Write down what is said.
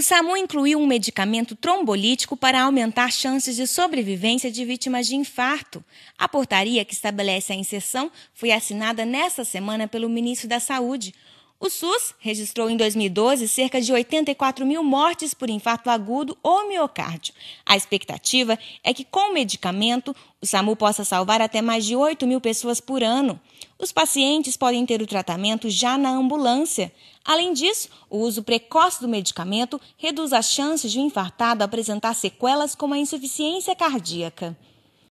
O SAMU incluiu um medicamento trombolítico para aumentar chances de sobrevivência de vítimas de infarto. A portaria que estabelece a inserção foi assinada nesta semana pelo ministro da Saúde. O SUS registrou em 2012 cerca de 84 mil mortes por infarto agudo ou miocárdio. A expectativa é que, com o medicamento, o SAMU possa salvar até mais de 8 mil pessoas por ano. Os pacientes podem ter o tratamento já na ambulância. Além disso, o uso precoce do medicamento reduz as chances de o um infartado apresentar sequelas como a insuficiência cardíaca.